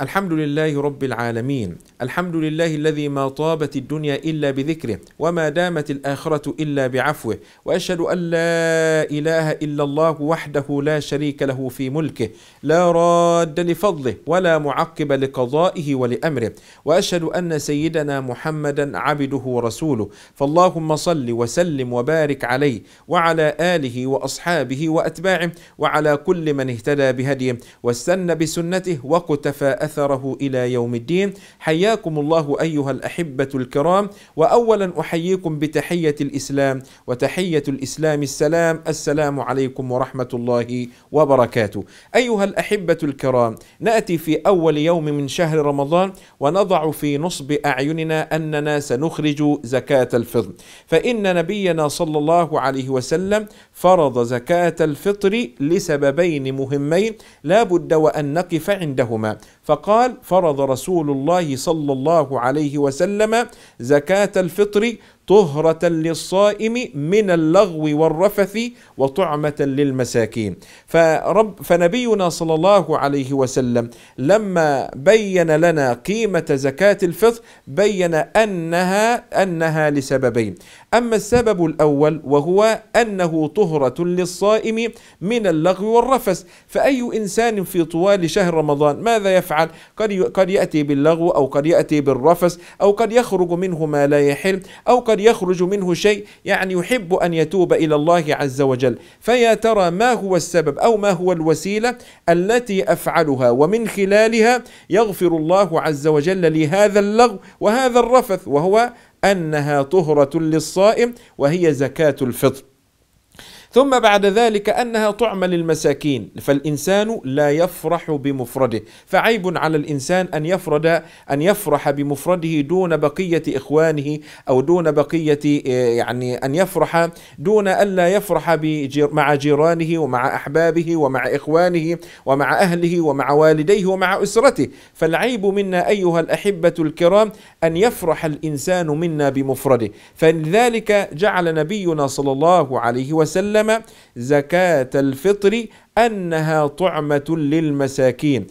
الحمد لله رب العالمين الحمد لله الذي ما طابت الدنيا الا بذكره وما دامت الاخره الا بعفوه واشهد ان لا اله الا الله وحده لا شريك له في ملكه لا راد لفضله ولا معقب لقضائه ولامره واشهد ان سيدنا محمدا عبده ورسوله فاللهم صل وسلم وبارك عليه وعلى اله واصحابه واتباعه وعلى كل من اهتدى بهديه واستنى بسنته وقتفى أثره إلى يوم الدين حياكم الله أيها الأحبة الكرام وأولا أحييكم بتحية الإسلام وتحية الإسلام السلام السلام عليكم ورحمة الله وبركاته أيها الأحبة الكرام نأتي في أول يوم من شهر رمضان ونضع في نصب أعيننا أننا سنخرج زكاة الفطر فإن نبينا صلى الله عليه وسلم فرض زكاة الفطر لسببين مهمين لا بد وأن نقف عندهما فقال فرض رسول الله صلى الله عليه وسلم زكاة الفطر طهرة للصائم من اللغو والرفث وطعمة للمساكين فرب فنبينا صلى الله عليه وسلم لما بين لنا قيمة زكاة الفطر بين أنها أنها لسببين أما السبب الأول وهو أنه طهرة للصائم من اللغو والرفث فأي إنسان في طوال شهر رمضان ماذا يفعل يفعل قد قد يأتي باللغو أو قد يأتي بالرفس أو قد يخرج منه ما لا يحل أو قد يخرج منه شيء يعني يحب أن يتوب إلى الله عز وجل فيا ترى ما هو السبب أو ما هو الوسيلة التي أفعلها ومن خلالها يغفر الله عز وجل لهذا اللغو وهذا الرفث وهو أنها طهرة للصائم وهي زكاة الفطر ثم بعد ذلك أنها طعم للمساكين فالإنسان لا يفرح بمفرده فعيب على الإنسان أن يفرد أن يفرح بمفرده دون بقية إخوانه أو دون بقية آه، يعني أن يفرح دون ألا يفرح مع جيرانه ومع أحبابه ومع إخوانه ومع أهله ومع والديه ومع أسرته فالعيب منا أيها الأحبة الكرام أن يفرح الإنسان منا بمفرده فلذلك جعل نبينا صلى الله عليه وسلم وسلم زكاة الفطر أنها طعمة للمساكين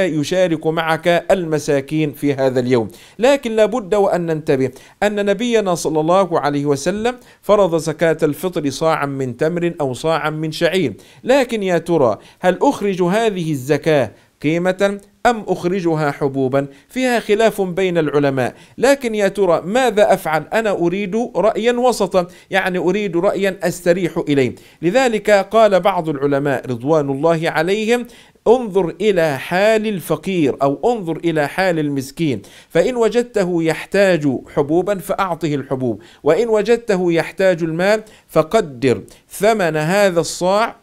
يشارك معك المساكين في هذا اليوم لكن لابد وأن ننتبه أن نبينا صلى الله عليه وسلم فرض زكاة الفطر صاعا من تمر أو صاعا من شعير لكن يا ترى هل أخرج هذه الزكاة قيمة أم أخرجها حبوبا فيها خلاف بين العلماء لكن يا ترى ماذا أفعل أنا أريد رأيا وسطا يعني أريد رأيا أستريح إليه لذلك قال بعض العلماء رضوان الله عليهم انظر إلى حال الفقير أو انظر إلى حال المسكين فإن وجدته يحتاج حبوبا فأعطه الحبوب وإن وجدته يحتاج المال فقدر ثمن هذا الصاع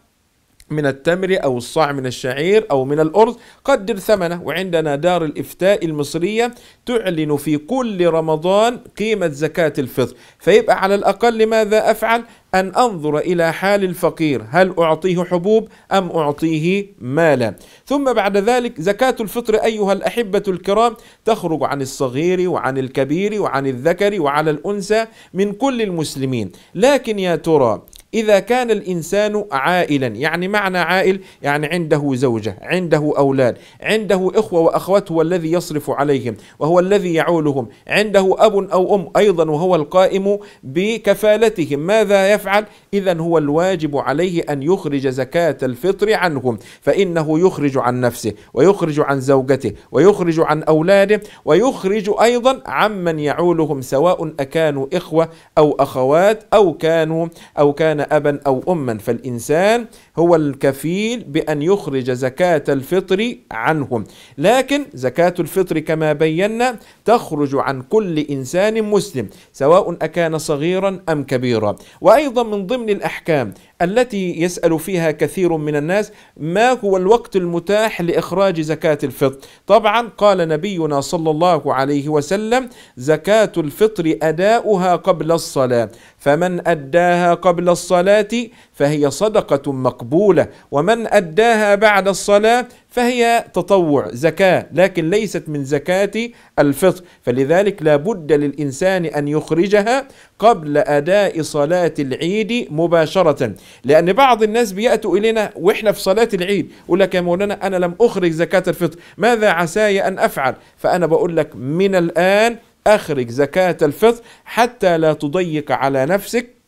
من التمر أو الصاع من الشعير أو من الأرز قدر ثمنه وعندنا دار الإفتاء المصرية تعلن في كل رمضان قيمة زكاة الفطر فيبقى على الأقل ماذا أفعل أن أنظر إلى حال الفقير هل أعطيه حبوب أم أعطيه مالا ثم بعد ذلك زكاة الفطر أيها الأحبة الكرام تخرج عن الصغير وعن الكبير وعن الذكر وعلى الأنثى من كل المسلمين لكن يا ترى إذا كان الإنسان عائلا يعني معنى عائل يعني عنده زوجة عنده أولاد عنده إخوة وأخوات هو الذي يصرف عليهم وهو الذي يعولهم عنده أب أو أم أيضا وهو القائم بكفالتهم ماذا يفعل إذا هو الواجب عليه أن يخرج زكاة الفطر عنهم فإنه يخرج عن نفسه ويخرج عن زوجته ويخرج عن أولاده ويخرج أيضا عمن يعولهم سواء أكانوا إخوة أو أخوات أو كانوا أو كان أبا أو أما فالإنسان هو الكفيل بأن يخرج زكاة الفطر عنهم لكن زكاة الفطر كما بينا تخرج عن كل إنسان مسلم سواء أكان صغيرا أم كبيرا وأيضا من ضمن الأحكام التي يسأل فيها كثير من الناس ما هو الوقت المتاح لإخراج زكاة الفطر طبعا قال نبينا صلى الله عليه وسلم زكاة الفطر أداؤها قبل الصلاة فمن أداها قبل الصلاة فهي صدقة مقبولة مقبولة ومن أداها بعد الصلاة فهي تطوع زكاة لكن ليست من زكاة الفطر فلذلك لا بد للإنسان أن يخرجها قبل أداء صلاة العيد مباشرة لأن بعض الناس بيأتوا إلينا وإحنا في صلاة العيد يقول لك يا مولانا أنا لم أخرج زكاة الفطر ماذا عساي أن أفعل فأنا بقول لك من الآن أخرج زكاة الفطر حتى لا تضيق على نفسك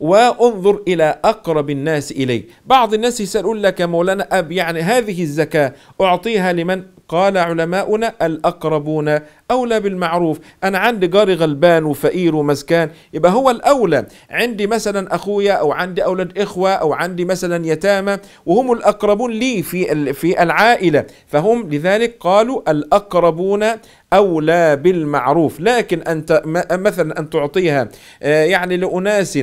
وانظر إلى أقرب الناس إليك بعض الناس يسالون لك مولانا أب يعني هذه الزكاة أعطيها لمن قال علماؤنا الأقربون أولى بالمعروف أنا عندي جاري غلبان وفقير ومسكان يبقى هو الأولى عندي مثلا أخويا أو عندي أولاد إخوة أو عندي مثلا يتامى وهم الأقربون لي في في العائلة فهم لذلك قالوا الأقربون أولى بالمعروف لكن أنت مثلا أن تعطيها آه، يعني لأناس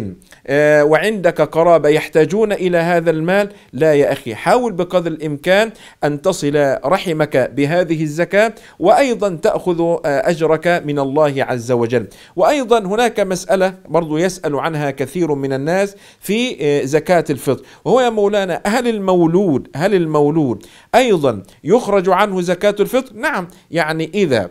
آه، وعندك قرابة يحتاجون إلى هذا المال لا يا أخي حاول بقدر الإمكان أن تصل رحمك بهذه الزكاة وأيضا تأخذ آه، أجرك من الله عز وجل وأيضا هناك مسألة برضو يسأل عنها كثير من الناس في آه، زكاة الفطر وهو يا مولانا هل المولود هل المولود أيضا يخرج عنه زكاة الفطر نعم يعني إذا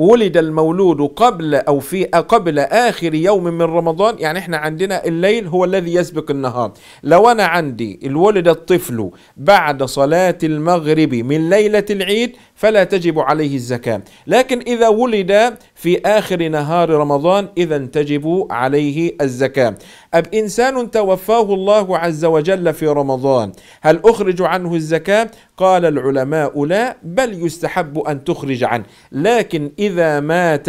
ولد المولود قبل أو في قبل آخر يوم من رمضان يعني احنا عندنا الليل هو الذي يسبق النهار لو أنا عندي الولد الطفل بعد صلاة المغرب من ليلة العيد فلا تجب عليه الزكاة لكن إذا ولد في آخر نهار رمضان إذا تجب عليه الزكاة أب إنسان توفاه الله عز وجل في رمضان هل أخرج عنه الزكاة؟ قال العلماء لا بل يستحب أن تخرج عنه لكن إذا مات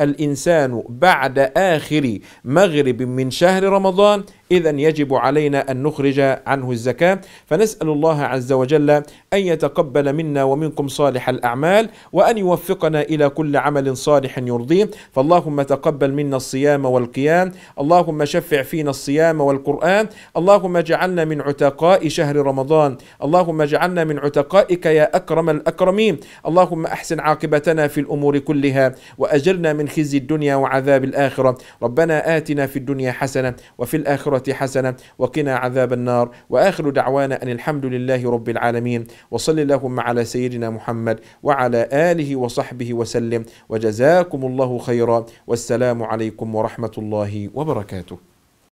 الإنسان بعد آخر مغرب من شهر رمضان إذا يجب علينا أن نخرج عنه الزكاة فنسأل الله عز وجل أن يتقبل منا ومنكم صالح الأعمال وأن يوفقنا إلى كل عمل صالح يرضيه فاللهم تقبل منا الصيام والقيام اللهم شفع فينا الصيام والقرآن اللهم اجعلنا من عتقاء شهر رمضان اللهم اجعلنا من عتقائك يا أكرم الأكرمين اللهم أحسن عاقبتنا في الأمور كلها وأجرنا من خزي الدنيا وعذاب الآخرة ربنا آتنا في الدنيا حسنة وفي الآخرة حسنة وقنا عذاب النار وآخر دعوانا أن الحمد لله رب العالمين وصل اللهم على سيدنا محمد وعلى آله وصحبه وسلم وجزاكم الله خيرا والسلام عليكم ورحمة الله وبركاته